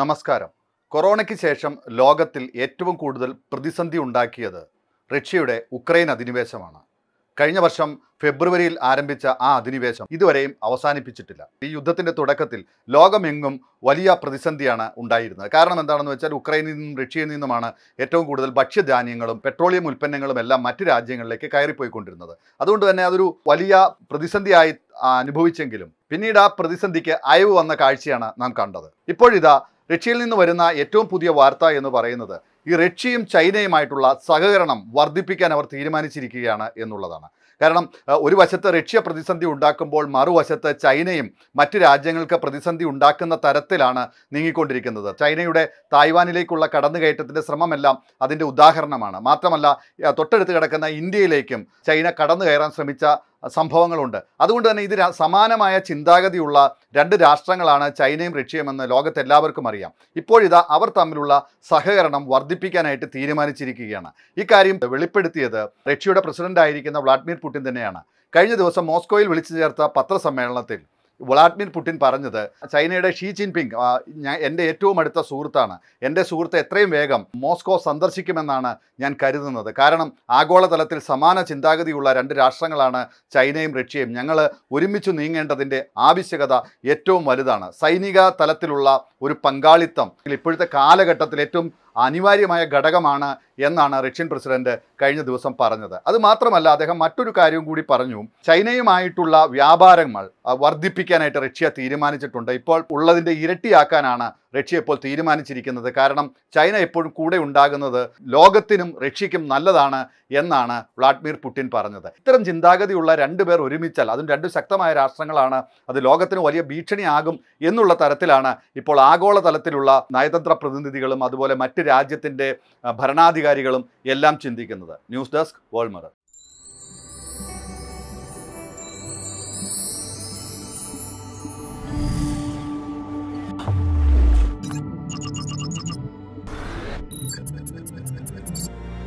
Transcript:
നമസ്കാരം കൊറോണയ്ക്ക് ശേഷം ലോകത്തിൽ ഏറ്റവും കൂടുതൽ പ്രതിസന്ധി ഉണ്ടാക്കിയത് റഷ്യയുടെ ഉക്രൈൻ അധിനിവേശമാണ് കഴിഞ്ഞ വർഷം ഫെബ്രുവരിയിൽ ആരംഭിച്ച ആ അധിനിവേശം ഇതുവരെയും അവസാനിപ്പിച്ചിട്ടില്ല ഈ യുദ്ധത്തിന്റെ തുടക്കത്തിൽ ലോകമെങ്ങും വലിയ പ്രതിസന്ധിയാണ് ഉണ്ടായിരുന്നത് കാരണം എന്താണെന്ന് വെച്ചാൽ ഉക്രൈനിൽ നിന്നും റഷ്യയിൽ നിന്നുമാണ് ഏറ്റവും കൂടുതൽ ഭക്ഷ്യധാന്യങ്ങളും പെട്രോളിയം ഉൽപ്പന്നങ്ങളും എല്ലാം മറ്റ് രാജ്യങ്ങളിലേക്ക് കയറിപ്പോയിക്കൊണ്ടിരുന്നത് അതുകൊണ്ട് തന്നെ അതൊരു വലിയ പ്രതിസന്ധിയായി അനുഭവിച്ചെങ്കിലും പിന്നീട് ആ പ്രതിസന്ധിക്ക് അയവ് വന്ന കാഴ്ചയാണ് നാം കണ്ടത് ഇപ്പോഴിതാ റഷ്യയിൽ നിന്ന് വരുന്ന ഏറ്റവും പുതിയ വാർത്ത എന്ന് പറയുന്നത് ഈ റഷ്യയും ചൈനയുമായിട്ടുള്ള സഹകരണം വർദ്ധിപ്പിക്കാൻ അവർ തീരുമാനിച്ചിരിക്കുകയാണ് എന്നുള്ളതാണ് കാരണം ഒരു വശത്ത് റഷ്യ പ്രതിസന്ധി ഉണ്ടാക്കുമ്പോൾ മറുവശത്ത് ചൈനയും മറ്റു രാജ്യങ്ങൾക്ക് പ്രതിസന്ധി ഉണ്ടാക്കുന്ന തരത്തിലാണ് നീങ്ങിക്കൊണ്ടിരിക്കുന്നത് ചൈനയുടെ തായ്വാനിലേക്കുള്ള കടന്നുകയറ്റത്തിൻ്റെ ശ്രമമെല്ലാം അതിൻ്റെ ഉദാഹരണമാണ് മാത്രമല്ല തൊട്ടടുത്ത് കിടക്കുന്ന ഇന്ത്യയിലേക്കും ചൈന കടന്നു കയറാൻ ശ്രമിച്ച സംഭവങ്ങളുണ്ട് അതുകൊണ്ട് തന്നെ ഇത് സമാനമായ ചിന്താഗതിയുള്ള രണ്ട് രാഷ്ട്രങ്ങളാണ് ചൈനയും റഷ്യയുമെന്ന് എന്ന് ലോകത്തെല്ലാവർക്കും അറിയാം ഇപ്പോഴിതാ അവർ തമ്മിലുള്ള സഹകരണം വർദ്ധിപ്പിക്കാനായിട്ട് തീരുമാനിച്ചിരിക്കുകയാണ് ഇക്കാര്യം വെളിപ്പെടുത്തിയത് റഷ്യയുടെ പ്രസിഡന്റായിരിക്കുന്ന വ്ളാഡിമിർ പുടിൻ തന്നെയാണ് കഴിഞ്ഞ ദിവസം മോസ്കോയിൽ വിളിച്ചു ചേർത്ത പത്രസമ്മേളനത്തിൽ വ്ളാഡിമിർ പുടിൻ പറഞ്ഞത് ചൈനയുടെ ഷീ ജിൻപിങ് ഞാൻ എൻ്റെ ഏറ്റവും അടുത്ത സുഹൃത്താണ് എൻ്റെ സുഹൃത്ത് എത്രയും വേഗം മോസ്കോ സന്ദർശിക്കുമെന്നാണ് ഞാൻ കരുതുന്നത് കാരണം ആഗോളതലത്തിൽ സമാന ചിന്താഗതിയുള്ള രണ്ട് രാഷ്ട്രങ്ങളാണ് ചൈനയും റഷ്യയും ഞങ്ങൾ ഒരുമിച്ച് നീങ്ങേണ്ടതിൻ്റെ ആവശ്യകത ഏറ്റവും വലുതാണ് സൈനിക തലത്തിലുള്ള ഒരു പങ്കാളിത്തം ഇപ്പോഴത്തെ കാലഘട്ടത്തിൽ ഏറ്റവും അനിവാര്യമായ ഘടകമാണ് എന്നാണ് റഷ്യൻ പ്രസിഡന്റ് കഴിഞ്ഞ ദിവസം പറഞ്ഞത് അത് മാത്രമല്ല അദ്ദേഹം മറ്റൊരു കാര്യവും കൂടി പറഞ്ഞു ചൈനയുമായിട്ടുള്ള വ്യാപാരങ്ങൾ വർദ്ധിപ്പിക്കാനായിട്ട് റഷ്യ തീരുമാനിച്ചിട്ടുണ്ട് ഇപ്പോൾ ഉള്ളതിൻ്റെ ഇരട്ടിയാക്കാനാണ് റഷ്യ ഇപ്പോൾ തീരുമാനിച്ചിരിക്കുന്നത് കാരണം ചൈന എപ്പോഴും കൂടെ ഉണ്ടാകുന്നത് ലോകത്തിനും റഷ്യയ്ക്കും നല്ലതാണ് എന്നാണ് വ്ളാഡിമിർ പുടിൻ പറഞ്ഞത് ഇത്തരം ചിന്താഗതിയുള്ള രണ്ടുപേർ ഒരുമിച്ചാൽ അതും രണ്ട് ശക്തമായ രാഷ്ട്രങ്ങളാണ് അത് ലോകത്തിന് വലിയ ഭീഷണിയാകും എന്നുള്ള തരത്തിലാണ് ഇപ്പോൾ ആഗോളതലത്തിലുള്ള നയതന്ത്ര പ്രതിനിധികളും അതുപോലെ മറ്റ് രാജ്യത്തിൻ്റെ ഭരണാധികാരികളും എല്ലാം ചിന്തിക്കുന്നത് ന്യൂസ് ഡെസ്ക് വേൾമറർ Let's go.